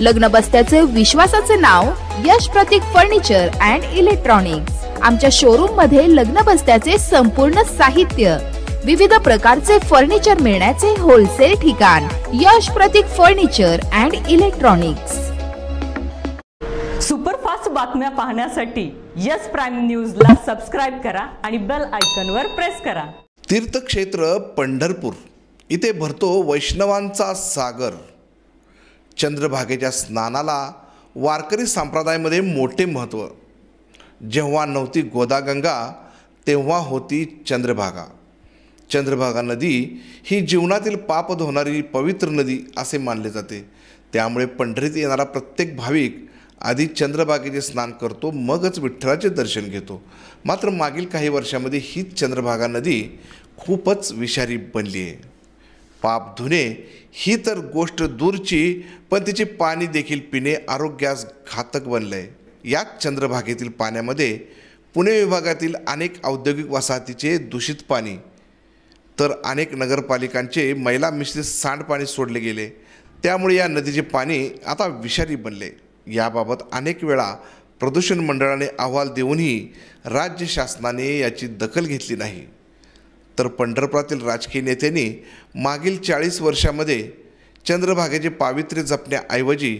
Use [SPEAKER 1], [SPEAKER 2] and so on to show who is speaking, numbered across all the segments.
[SPEAKER 1] लग्न बस्त्याचे विश्वासाचे नाव Yash Pratik furniture and electronics आमच्या शोरूम मध्ये लग्न बस्त्याचे संपूर्ण साहित्य विविध प्रकारचे फर्निचर मिळण्याचे होलसेल ठिकाण Yash Pratik furniture and electronics superfast बातम्या पाहण्यासाठी यश प्राईम न्यूज ला सबस्क्राईब करा आणि बेल आयकॉन वर प्रेस करा तीर्थक्षेत्र पंढरपूर इथे भरतो वैष्णवांचा सागर चंद्रभागेच्या स्नानाला वारकरी संप्रदायामध्ये मोठे महत्त्व जेव्हा नव्हती गोदागंगा तेव्हा होती चंद्रभागा चंद्रभागा नदी ही जीवनातील पाप धोणारी पवित्र नदी असे मानले जाते त्यामुळे पंढरीत येणारा प्रत्येक भाविक आधी चंद्रभागेचे स्नान करतो मगच विठ्ठलाचे दर्शन घेतो मात्र मागील काही वर्षामध्ये हीच चंद्रभागा नदी खूपच विषारी बनली आहे पाप धुणे ही तर गोष्ट दूरची पण तिचे पाणी देखील पिणे आरोग्यास घातक बनलं आहे याच चंद्रभागेतील पाण्यामध्ये पुणे विभागातील अनेक औद्योगिक वसाहतीचे दूषित पाणी तर अनेक नगरपालिकांचे मैला मिश्रित सांडपाणी सोडले गेले त्यामुळे या नदीचे पाणी आता विषारी बनले याबाबत अनेक वेळा प्रदूषण मंडळाने अहवाल देऊनही राज्य शासनाने याची दखल घेतली नाही तर पंढरपुरातील राजकीय नेत्यांनी मागील चाळीस वर्षामध्ये चंद्रभागेचे पावित्र्य जपण्याऐवजी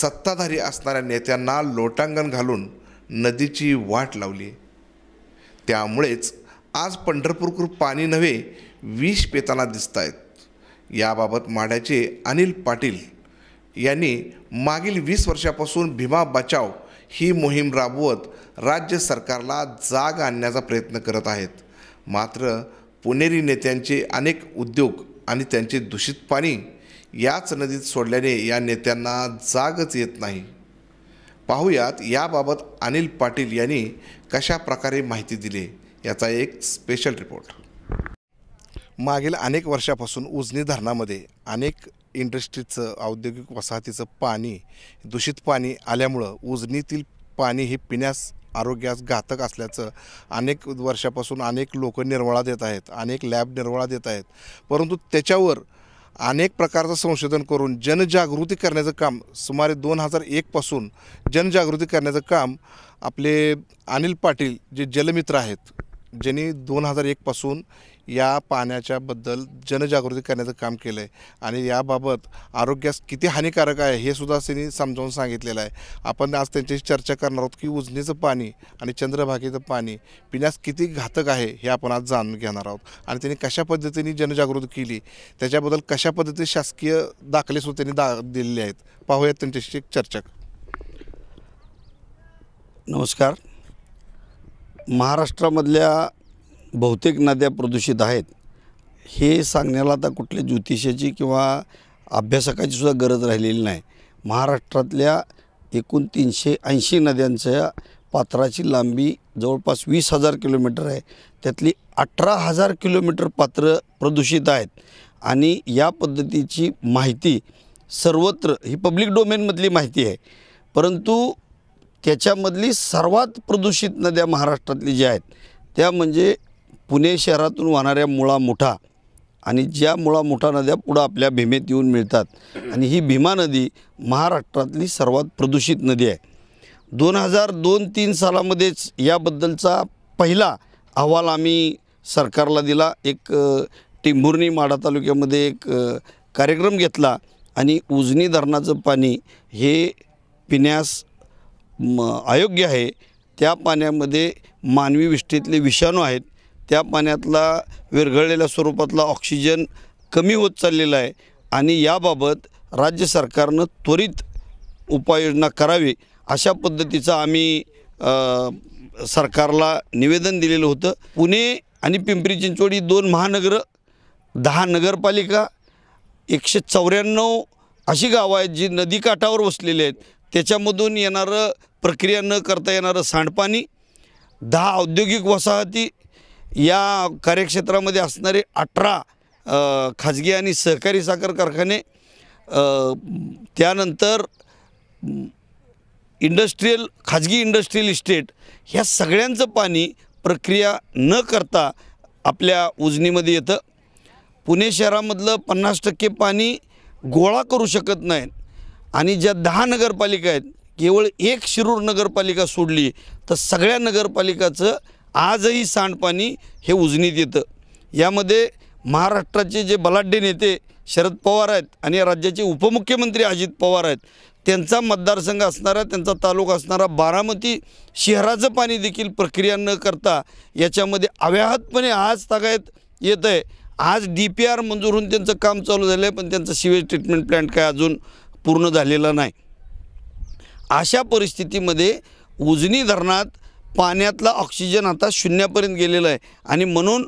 [SPEAKER 1] सत्ताधारी असणाऱ्या नेत्यांना लोटांगण घालून नदीची वाट लावली त्यामुळेच आज पंढरपूरकर पाणी नव्हे विष पेताना दिसत आहेत याबाबत माड्याचे अनिल पाटील यांनी मागील वीस वर्षापासून भीमा बचाव ही मोहीम राबवत राज्य सरकारला जाग आणण्याचा प्रयत्न करत आहेत मात्र पुणेरी नेत्यांचे अनेक उद्योग आणि त्यांचे दूषित पाणी याच नदीत सोडल्याने या नेत्यांना जागच येत नाही पाहूयात याबाबत अनिल पाटील यांनी कशा प्रकारे माहिती दिली याचा एक स्पेशल रिपोर्ट मागील अनेक वर्षापासून उजनी धरणामध्ये अनेक इंडस्ट्रीचं औद्योगिक वसाहतीचं पाणी दूषित पाणी आल्यामुळं उजनीतील पाणी हे पिण्यास आरोग्यास घातक असल्याचं अनेक वर्षापासून अनेक लोक निर्वाळा देत आहेत अनेक लॅब निर्वाळा देत आहेत परंतु त्याच्यावर अनेक प्रकारचं संशोधन करून जनजागृती करण्याचं काम सुमारे दोन हजार एकपासून जनजागृती करण्याचं काम आपले अनिल पाटील जे जलमित्र आहेत ज्यांनी दोन हजार एकपासून या पाण्याच्याबद्दल जनजागृती करण्याचं काम केलं आहे आणि याबाबत आरोग्यास किती हानिकारक आहे हे सुद्धा त्यांनी समजावून सांगितलेलं आहे आपण आज त्यांच्याशी चर्चा करणार आहोत की उजनीचं पाणी आणि चंद्रभागेचं पाणी पिण्यास किती घातक आहे हे आपण आज जाणून घेणार आहोत आणि त्यांनी कशा पद्धतीने जनजागृती केली त्याच्याबद्दल कशा पद्धतीने शासकीय दाखले सुद्धा त्यांनी दा दिलेले आहेत पाहूयात त्यांच्याशी चर्चा
[SPEAKER 2] नमस्कार महाराष्ट्रामधल्या बहुतेक नद्या प्रदूषित आहेत हे सांगण्याला आता कुठल्या ज्योतिषाची किंवा अभ्यासकाची सुद्धा गरज राहिलेली नाही महाराष्ट्रातल्या एकूण तीनशे ऐंशी नद्यांच्या पात्राची लांबी जवळपास वीस हजार किलोमीटर आहे त्यातली अठरा हजार किलोमीटर पात्र प्रदूषित आहेत आणि या पद्धतीची माहिती सर्वत्र ही पब्लिक डोमेनमधली माहिती आहे परंतु त्याच्यामधली सर्वात प्रदूषित नद्या महाराष्ट्रातली ज्या आहेत त्या म्हणजे पुणे शहरातून वाहणाऱ्या मुळा मोठा आणि ज्या मुळा मोठा नद्या पुढं आपल्या भीमेत येऊन मिळतात आणि ही भीमा नदी महाराष्ट्रातली सर्वात प्रदूषित नदी आहे दोन हजार दोन तीन सालामध्येच याबद्दलचा पहिला अहवाल आम्ही सरकारला दिला एक टिंभुर्णी माडा तालुक्यामध्ये एक कार्यक्रम घेतला आणि उजनी धरणाचं पाणी हे पिण्यास म अयोग्य आहे त्या पाण्यामध्ये मानवी विष्ठेतले विषाणू आहेत त्या पाण्यातला विरघळलेल्या स्वरूपातला ऑक्सिजन कमी होत चाललेला आहे आणि याबाबत राज्य सरकारनं त्वरित उपाययोजना करावी अशा पद्धतीचं आम्ही सरकारला निवेदन दिलेलं होतं पुणे आणि पिंपरी चिंचवडी दोन महानगर दहा नगरपालिका एकशे चौऱ्याण्णव अशी गावं आहेत जी नदीकाठावर वसलेली आहेत त्याच्यामधून येणारं प्रक्रिया न करता येणारं सांडपाणी दहा औद्योगिक वसाहती या कार्यक्षेत्रामध्ये असणारे अठरा खाजगी आणि सहकारी साखर कारखाने त्यानंतर इंडस्ट्रीयल खाजगी इंडस्ट्रीयल इस्टेट ह्या सगळ्यांचं पाणी प्रक्रिया न करता आपल्या उजनीमध्ये येतं पुणे शहरामधलं पन्नास टक्के पाणी गोळा करू शकत नाहीत आणि ज्या दहा नगरपालिका आहेत केवळ एक शिरूर नगरपालिका सोडली तर सगळ्या नगरपालिकाचं आजही सांडपाणी हे उजनीत येतं यामध्ये महाराष्ट्राचे जे बलाढ्य नेते शरद पवार आहेत आणि राज्याचे उपमुख्यमंत्री अजित पवार आहेत त्यांचा मतदारसंघ असणारा त्यांचा तालुका असणारा बारामती शहराचं पाणी देखील प्रक्रिया न करता याच्यामध्ये अव्याहतपणे आज तागायत येत आहे आज डी पी आर मंजूर होऊन त्यांचं काम चालू झालं आहे पण त्यांचं सिवेज ट्रीटमेंट प्लांट काय अजून पूर्ण झालेला नाही अशा परिस्थितीमध्ये उजनी धरणात पाण्यातला ऑक्सिजन आता शून्यापर्यंत गेलेला आहे आणि म्हणून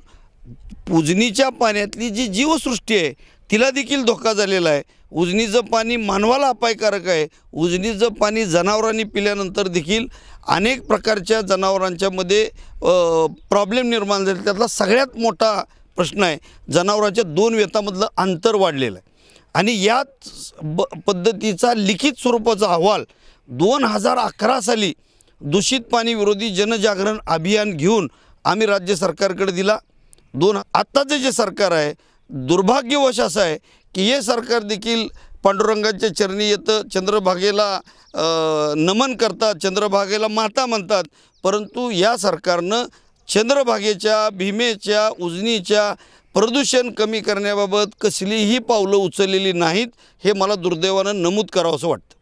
[SPEAKER 2] उजनीच्या पाण्यातली जी जीवसृष्टी आहे तिला देखील धोका झालेला आहे उजनीचं पाणी मानवाला अपायकारक आहे उजनीचं पाणी जनावरांनी पिल्यानंतर देखील अनेक प्रकारच्या जनावरांच्यामध्ये प्रॉब्लेम निर्माण झाले त्यातला सगळ्यात मोठा प्रश्न आहे जनावरांच्या दोन वेतामधलं अंतर वाढलेलं आहे आणि याच ब पद्धतीचा लिखित स्वरूपाचा अहवाल दोन हजार अकरा साली दूषित पाणी विरोधी जनजागरण अभियान घेऊन आम्ही राज्य सरकारकडे दिला दोन आत्ताचं जे सरकार आहे दुर्भाग्यवश असं आहे की हे सरकार देखील पांडुरंगाच्या चरणी येतं चंद्रभागेला नमन करतात चंद्रभागेला माता म्हणतात परंतु या सरकारनं चंद्रभागेच्या भीमेच्या उजनीच्या प्रदूषण कमी करण्याबाबत कसलीही पावलं उचललेली नाहीत हे मला दुर्दैवानं नमूद करावं असं वाटतं